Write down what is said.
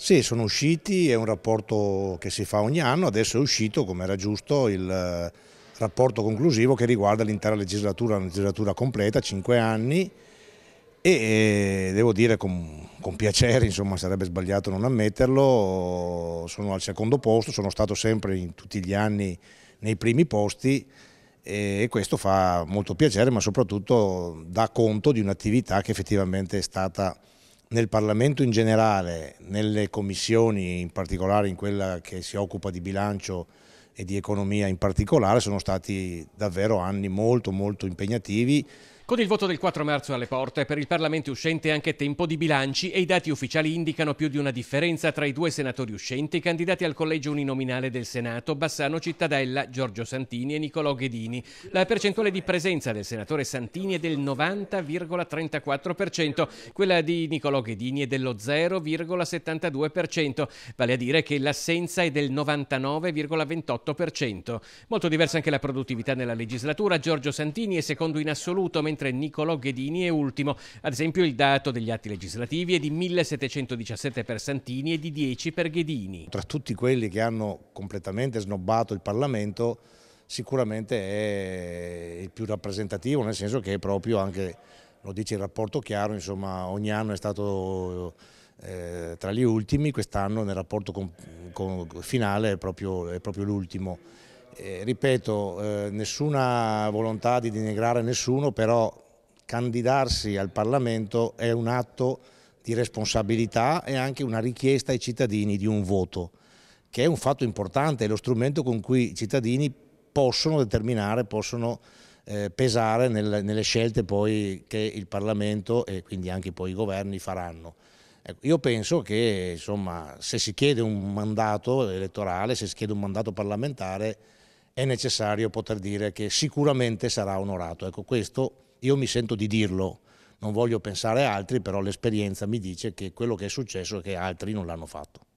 Sì, sono usciti, è un rapporto che si fa ogni anno, adesso è uscito, come era giusto, il eh, rapporto conclusivo che riguarda l'intera legislatura, una legislatura completa, cinque anni e eh, devo dire con, con piacere, insomma sarebbe sbagliato non ammetterlo, sono al secondo posto, sono stato sempre in tutti gli anni nei primi posti e questo fa molto piacere ma soprattutto dà conto di un'attività che effettivamente è stata nel Parlamento in generale, nelle commissioni in particolare, in quella che si occupa di bilancio e di economia in particolare, sono stati davvero anni molto molto impegnativi con il voto del 4 marzo alle porte, per il Parlamento uscente è anche tempo di bilanci e i dati ufficiali indicano più di una differenza tra i due senatori uscenti candidati al collegio uninominale del Senato, Bassano Cittadella, Giorgio Santini e Nicolò Ghedini. La percentuale di presenza del senatore Santini è del 90,34%, quella di Nicolò Ghedini è dello 0,72%, vale a dire che l'assenza è del 99,28%. Molto diversa anche la produttività nella legislatura, Giorgio Santini è secondo in assoluto, mentre mentre Niccolò Ghedini è ultimo. Ad esempio il dato degli atti legislativi è di 1717 per Santini e di 10 per Ghedini. Tra tutti quelli che hanno completamente snobbato il Parlamento sicuramente è il più rappresentativo, nel senso che è proprio anche, lo dice il rapporto chiaro, insomma ogni anno è stato eh, tra gli ultimi, quest'anno nel rapporto con, con, finale è proprio, proprio l'ultimo. Eh, ripeto, eh, nessuna volontà di denigrare nessuno, però candidarsi al Parlamento è un atto di responsabilità e anche una richiesta ai cittadini di un voto, che è un fatto importante, è lo strumento con cui i cittadini possono determinare, possono eh, pesare nel, nelle scelte poi che il Parlamento e quindi anche poi i governi faranno. Ecco, io penso che insomma, se si chiede un mandato elettorale, se si chiede un mandato parlamentare, è necessario poter dire che sicuramente sarà onorato. Ecco, questo io mi sento di dirlo, non voglio pensare a altri, però l'esperienza mi dice che quello che è successo è che altri non l'hanno fatto.